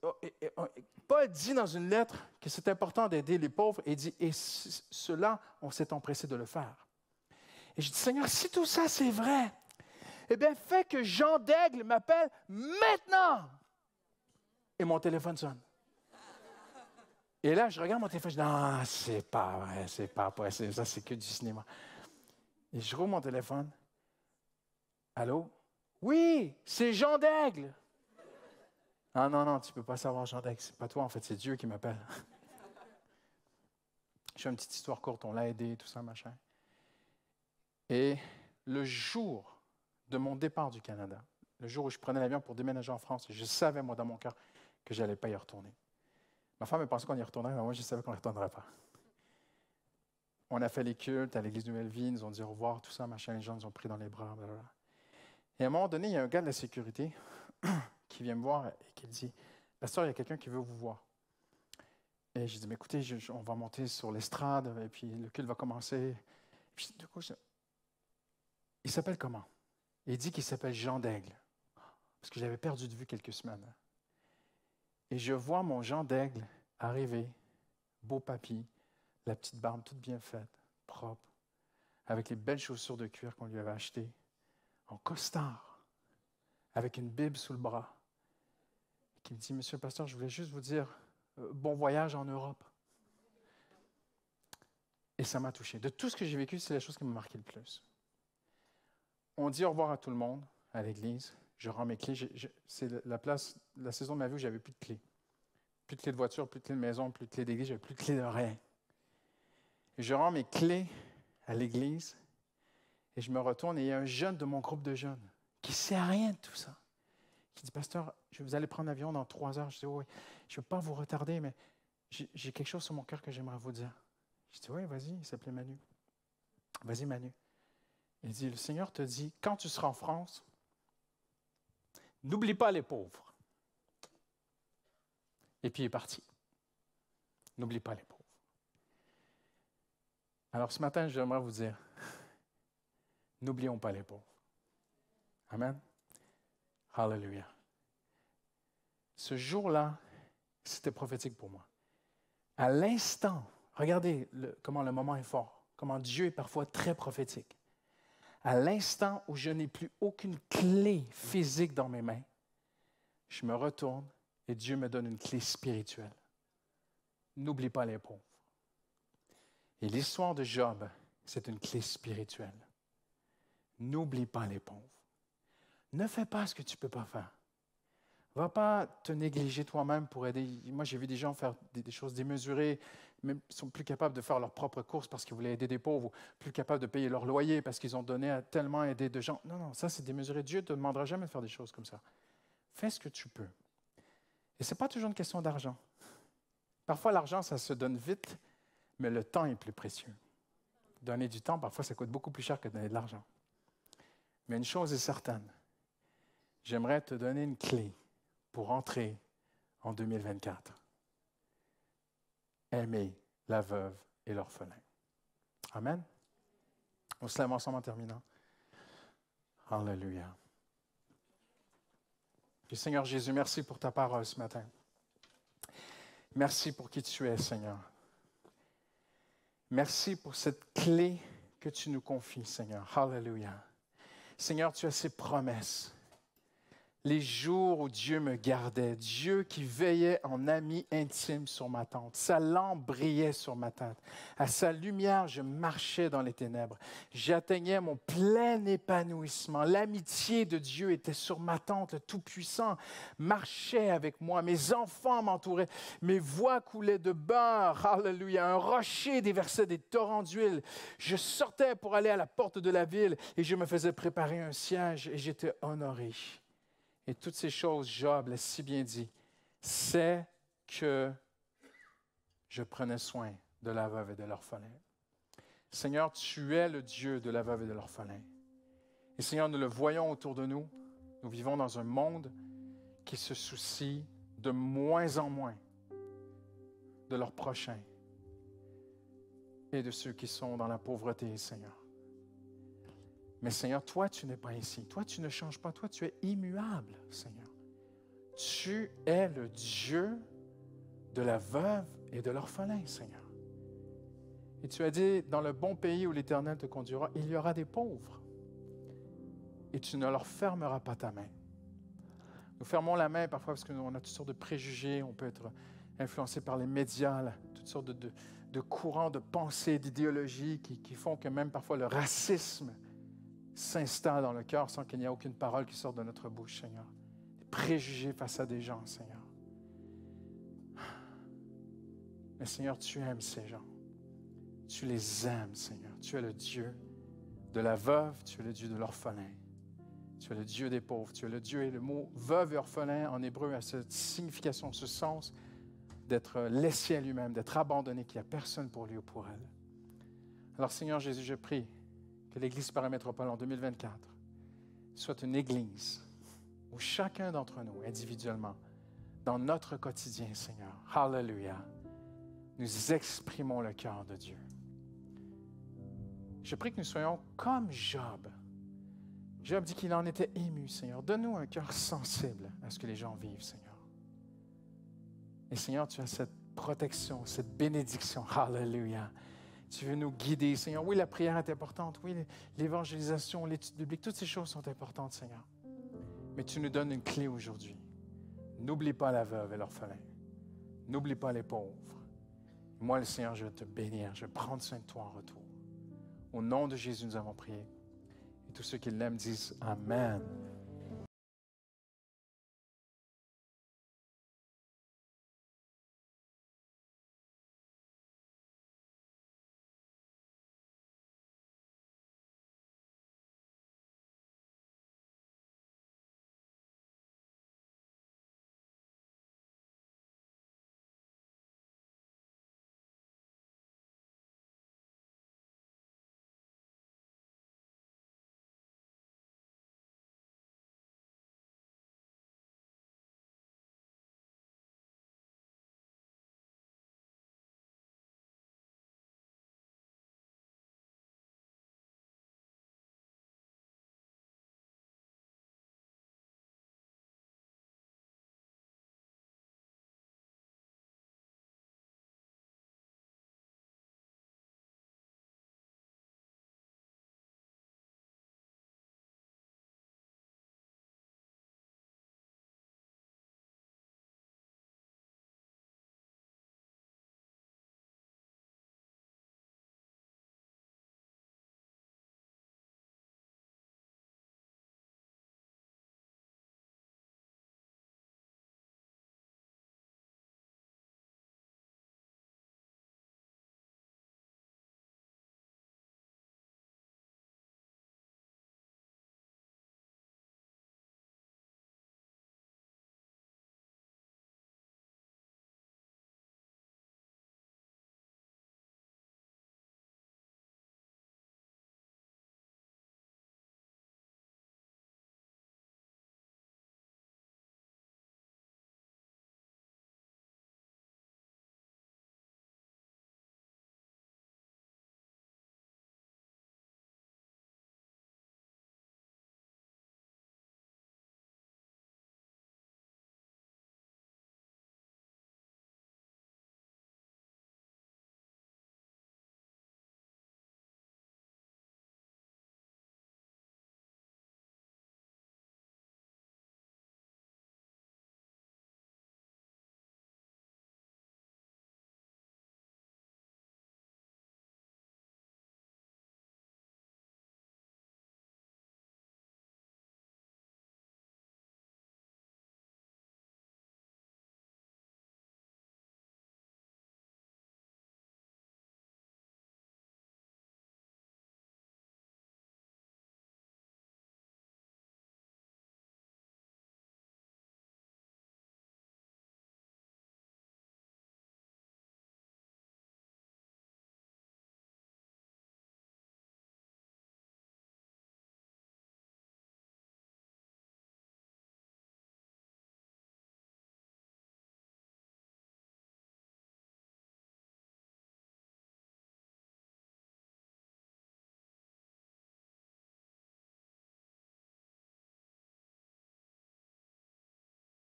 oh, oh, Paul dit dans une lettre que c'est important d'aider les pauvres et dit et cela on s'est empressé de le faire. Et je dis Seigneur, si tout ça c'est vrai, eh bien fais que Jean d'Aigle m'appelle maintenant. Et mon téléphone sonne. Et là, je regarde mon téléphone, je dis, non, ah, c'est pas vrai, c'est pas vrai, ça c'est que du cinéma. Et je roule mon téléphone. Allô? Oui, c'est Jean d'Aigle. Ah non, non, tu ne peux pas savoir Jean d'Aigle. C'est pas toi, en fait, c'est Dieu qui m'appelle. je fais une petite histoire courte, on l'a aidé, tout ça, machin. Et le jour de mon départ du Canada, le jour où je prenais l'avion pour déménager en France, je savais, moi, dans mon cœur, que je n'allais pas y retourner. Ma femme elle pensait qu'on y retournerait, mais moi, je savais qu'on ne retournerait pas on a fait les cultes à l'église Nouvelle Vie, ils nous ont dit au revoir, tout ça, machin, les gens nous ont pris dans les bras. Et à un moment donné, il y a un gars de la sécurité qui vient me voir et qui dit Pasteur, il y a quelqu'un qui veut vous voir. Et je dis Mais écoutez, on va monter sur l'estrade, et puis le culte va commencer. Et puis, du coup, il s'appelle comment Il dit qu'il s'appelle Jean d'Aigle, parce que j'avais perdu de vue quelques semaines. Et je vois mon Jean d'Aigle arriver, beau papy, la petite barbe toute bien faite, propre, avec les belles chaussures de cuir qu'on lui avait achetées, en costard, avec une Bible sous le bras, qui me dit, Monsieur le pasteur, je voulais juste vous dire euh, bon voyage en Europe. Et ça m'a touché. De tout ce que j'ai vécu, c'est la chose qui m'a marqué le plus. On dit au revoir à tout le monde à l'église. Je rends mes clés. C'est la place, la saison de ma vie où j'avais plus de clés. Plus de clés de voiture, plus de clés de maison, plus de clés d'église, j'avais plus de clés de rien je rends mes clés à l'église et je me retourne et il y a un jeune de mon groupe de jeunes qui ne sait rien de tout ça, qui dit, Pasteur, je vous allez prendre l'avion dans trois heures. Je dis, oui, je ne veux pas vous retarder, mais j'ai quelque chose sur mon cœur que j'aimerais vous dire. Je dis, oui, vas-y, il s'appelait Manu. Vas-y, Manu. Il dit, le Seigneur te dit, quand tu seras en France, n'oublie pas les pauvres. Et puis il est parti. N'oublie pas les pauvres. Alors ce matin, j'aimerais vous dire, n'oublions pas les pauvres. Amen. Hallelujah. Ce jour-là, c'était prophétique pour moi. À l'instant, regardez comment le moment est fort, comment Dieu est parfois très prophétique. À l'instant où je n'ai plus aucune clé physique dans mes mains, je me retourne et Dieu me donne une clé spirituelle. N'oublie pas les pauvres. Et l'histoire de Job, c'est une clé spirituelle. N'oublie pas les pauvres. Ne fais pas ce que tu ne peux pas faire. Va pas te négliger toi-même pour aider. Moi, j'ai vu des gens faire des, choses démesurées, même sont plus capables de faire leur propre course parce qu'ils voulaient aider des pauvres, ou plus capables de payer leur loyer parce qu'ils ont donné à tellement aider de gens. Non, non, ça c'est démesuré. Dieu ne te demandera jamais de faire des choses comme ça. Fais ce que tu peux. Et ce n'est pas toujours une question d'argent. Parfois, l'argent, ça se donne vite, mais le temps est plus précieux. Donner du temps, parfois, ça coûte beaucoup plus cher que donner de l'argent. Mais une chose est certaine, j'aimerais te donner une clé pour entrer en 2024. Aimer la veuve et l'orphelin. Amen. On se lève ensemble terminant. Alléluia. Seigneur Jésus, merci pour ta parole ce matin. Merci pour qui tu es, Seigneur. Merci pour cette clé que tu nous confies, Seigneur. Hallelujah. Seigneur, tu as ces promesses les jours où Dieu me gardait, Dieu qui veillait en ami intime sur ma tente. Sa lampe brillait sur ma tente. À sa lumière, je marchais dans les ténèbres. J'atteignais mon plein épanouissement. L'amitié de Dieu était sur ma tente. Tout-Puissant marchait avec moi. Mes enfants m'entouraient. Mes voix coulaient de beurre. Alléluia. Un rocher déversait des torrents d'huile. Je sortais pour aller à la porte de la ville et je me faisais préparer un siège et j'étais honoré et toutes ces choses, Job l'a si bien dit, c'est que je prenais soin de la veuve et de l'orphelin. Seigneur, tu es le Dieu de la veuve et de l'orphelin. Et Seigneur, nous le voyons autour de nous. Nous vivons dans un monde qui se soucie de moins en moins de leurs prochains et de ceux qui sont dans la pauvreté, Seigneur. Mais Seigneur, toi, tu n'es pas ainsi. Toi, tu ne changes pas. Toi, tu es immuable, Seigneur. Tu es le Dieu de la veuve et de l'orphelin, Seigneur. Et tu as dit, dans le bon pays où l'Éternel te conduira, il y aura des pauvres. Et tu ne leur fermeras pas ta main. Nous fermons la main parfois parce qu'on a toutes sortes de préjugés, on peut être influencé par les médias, toutes sortes de, courants de pensée, d'idéologies qui, qui font que même parfois le racisme s'installe dans le cœur sans qu'il n'y ait aucune parole qui sorte de notre bouche, Seigneur. Préjugé face à des gens, Seigneur. Mais Seigneur, tu aimes ces gens. Tu les aimes, Seigneur. Tu es le Dieu de la veuve, tu es le Dieu de l'orphelin. Tu es le Dieu des pauvres. Tu es le Dieu et le mot veuve et orphelin en hébreu a cette signification, ce sens d'être laissé à lui-même, d'être abandonné, qu'il n'y a personne pour lui ou pour elle. Alors Seigneur Jésus, je prie que l'Église paramétropole en 2024 soit une Église où chacun d'entre nous, individuellement, dans notre quotidien, Seigneur, Hallelujah, nous exprimons le cœur de Dieu. Je prie que nous soyons comme Job. Job dit qu'il en était ému, Seigneur. Donne-nous un cœur sensible à ce que les gens vivent, Seigneur. Et Seigneur, tu as cette protection, cette bénédiction. Hallelujah. Tu veux nous guider, Seigneur. Oui, la prière est importante. Oui, l'évangélisation, l'étude publique, toutes ces choses sont importantes, Seigneur. Mais tu nous donnes une clé aujourd'hui. N'oublie pas la veuve et l'orphelin. N'oublie pas les pauvres. Moi, le Seigneur, je vais te bénir. Je vais prendre soin de toi en retour. Au nom de Jésus, nous avons prié. Et tous ceux qui l'aiment disent Amen.